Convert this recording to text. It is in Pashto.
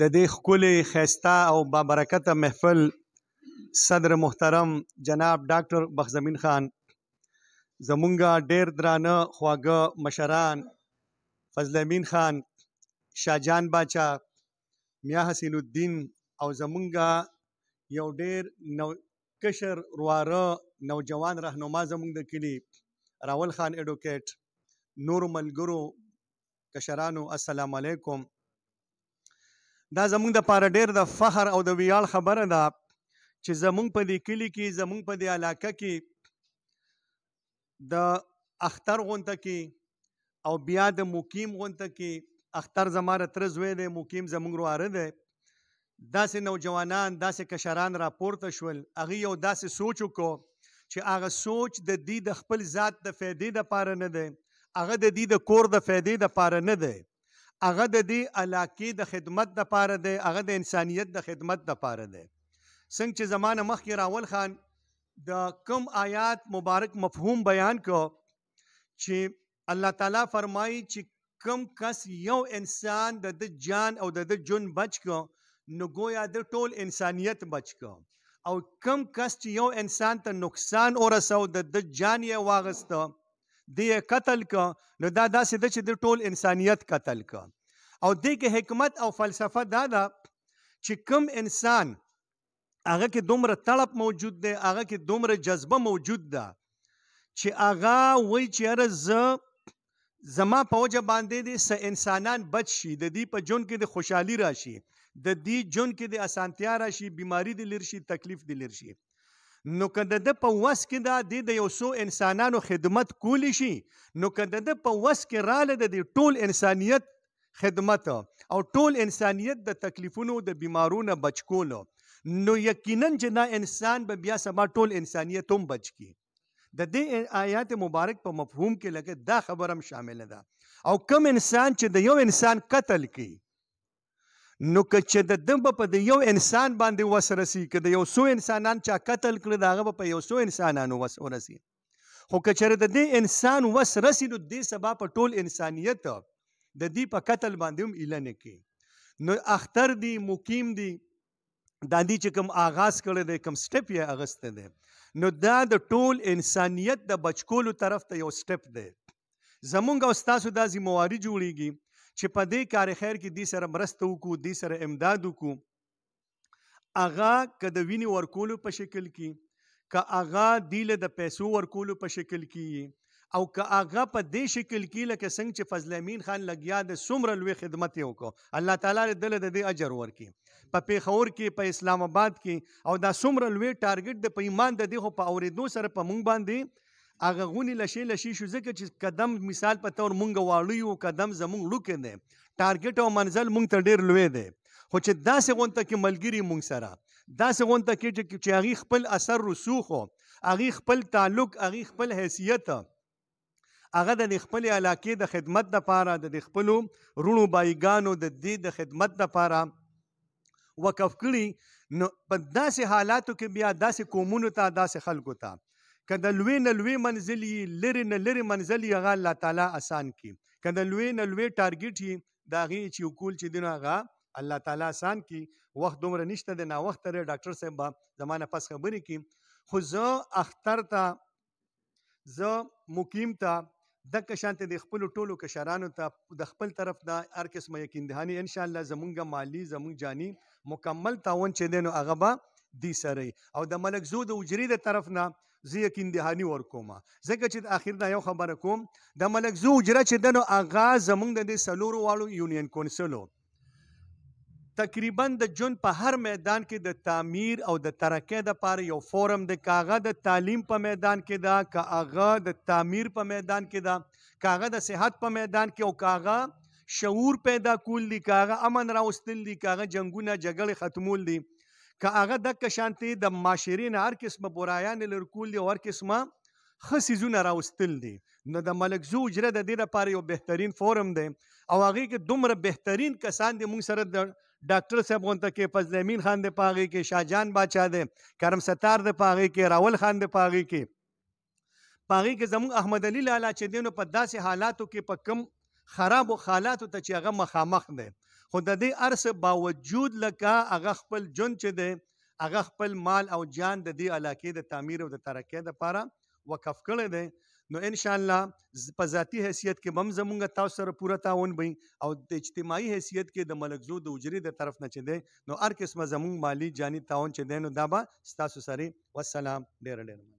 د دې ښکلي خیسته او بابرکته محفل صدر محترم جناب ډاکټر بخزمین خان زمونږه ډیر درانه خواږه مشران فضل امین خان شاهجان باچا میا حسین الدین او زمونږه یو ډیر نو کشر رواره نوجوان راهنما زمونږ د کلی راول خان اډوکیټ نور ملګرو کشرانو السلام علیکم دا زمونږ د پاره ډیر د فخر او د ویاړ خبره ده چې زمونږ په دې کلی کې زمونږ په دې علاقه کې د اختر غونته کې او بیا د مقیم غونته کې اختر زماره تر زوی دی مقیم زمونږ رواره دی داسې نوجوانان داسې کشران راپورته شول هغه یو داسې سوچ وکړو چې هغه سوچ د دې د خپل ذات د فایدې لپاره نه دی هغه د دې د کور د فایدې لپاره نه دی هغه د دې علاقې د خدمت د پاره دی هغه د انسانیت د خدمت د پاره دی څنګه چې زمانه مخکې راول خان د کم آیات مبارک مفهوم بیان کو چې الله تعالی فرمایي چې کم کس یو انسان د د جان او د د جون بچ کو نو گویا د ټول انسانیت بچ کو او کم کس چې یو انسان ته نقصان ورسو د د جان یې واغسته د قتل ک نو دا داسې د چې د ټول انسانیت قتل ک او د کې حکمت او فلسفه دا ده چې کم انسان هغه کې دومره طلب موجود دی هغه کې دومره جذبه موجود ده چې هغه وای چې رز زما په وجه باندې دي س انسانان بچ شي د دې په جون کې د خوشحالي راشي د دې جون کې د اسانتیا راشي بیماری د لیر شي تکلیف د لیر شي نو کده د په وس کې دا د یو سو انسانانو خدمت کولی شي نو کده د په وس کې رااله د ټول انسانیت خدمت او ټول انسانیت د تکلیفونو د بیمارونو بچ کولو نو یقینا جنا انسان به بیا سبا ټول انسانیت هم بچ کی د دې آیات مبارک په مفهوم کې لکه دا خبره هم شامل ده او کم انسان چې د یو انسان قتل کی نو که چې د دم په د یو انسان باندې وسرسي که د یو سو انسانان چا قتل کړ دا هغه په یو سو انسانانو وسرسي خو که چېرې د دې انسان وسرسي نو دې سبا په ټول انسانیت د دې په قتل باندې هم اعلان کړي نو اختر دی مقیم دی دا دې چې کوم آغاز کړی دی کوم سټپ یې اغسته دی نو دا د ټول انسانیت د بچکولو طرف ته یو سټپ دی زمونږ او ستاسو دا ذمہواری جوړیږي چې په دې کار خیر کې دې سره مرسته وکړو دې سره امداد وکړو اغا کده ویني ورکولو په شکل کې ک اغا دیله د پیسو ورکولو په شکل کې او ک اغا په دې شکل کې لکه څنګه چې فضل امین خان لګیا د سمر لوی خدمت یو کو الله تعالی دې د دې اجر ورکړي په پیښور کې په اسلام آباد کې او دا سمر لوی ټارګټ د پیمان د دې خو په اوریدو سره په مونږ باندې هغه غونی لشي لشي شو ځکه چې قدم مثال په تور مونږ واړیو قدم زمونږ لوکې دی ټارګټ او منزل مونږ ته ډیر لوی دی خو چې داسې غونته کې ملګری مونږ سره داسې غونته کې چې هغه خپل اثر رسوخ هغه خپل تعلق هغه خپل حیثیت هغه د خپل علاقې د خدمت لپاره د خپل رونو بایګانو د دې د خدمت لپاره وقف کړي نو په داسې حالاتو کې بیا داسې قومونو ته داسې خلکو ته کله لوی نه لوی منزل یې لری نه لری منزل یې هغه الله تعالی آسان کی کله لوی نه لوی ټارګټ یې دا غي چې کول چې دین هغه الله تعالی آسان کی وخت دومره نشته د نا وخت لري ډاکټر صاحب زمانه پس خبرې کی خو زه اختر ته زه مقیم ته د کشانت د خپل ټولو کشرانو ته د خپل طرف د هر قسمه یقین دهانی ان شاء الله زمونږه مالی زمونږ جانی مکمل تاون چې دینو هغه به دی سره او د ملک زو د اجری د طرف نه زه یقین دهانی ورکوم ځکه چې د اخر نه یو خبره کوم د ملک زو اجره چې دنو اغاز زمونږ د دې سلورو واړو یونین کونسلو تقریبا د جون په هر میدان کې د تعمیر او د ترقې د پاره یو فورم د کاغه د تعلیم په میدان کې دا کاغه د تعمیر په میدان کې دا کاغه د صحت په میدان کې او کاغه شعور پیدا کول دي کاغه امن راوستل دي کاغه جنگونه جګړه ختمول دي که هغه د شانتي د معاشرین هر قسمه برایان لرکول دي هر قسمه خصيزونه راوستل دي نو د ملک زو اجره د دې لپاره یو بهترین فورم دی او هغه کې دومره بهترین کسان دي موږ سره د ډاکټر صاحب غونته کې فضل امین خان د پاغي کې شاهجان بادشاہ دی کرم ستار د پاغي کې راول خان د پاغي کې پاغي کې زموږ احمد علي لالا چې دینو په داسې حالاتو کې په کم خراب حالاتو ته چې هغه مخامخ دی خو د دې ارس باوجود لکه هغه خپل جون چې دی هغه خپل مال او جان د دې علاقې د تعمیر او د ترقې لپاره وقف کړی دی نو ان شاء الله په ذاتی حیثیت کې بم زمونږ تاسو سره پوره تعاون وي او د اجتماعي حیثیت کې د ملکزو د اجري د طرف نه چي دي نو هر قسمه زمونږ مالی جاني تعاون چي دي نو دا به تاسو سره والسلام ډیر ډیر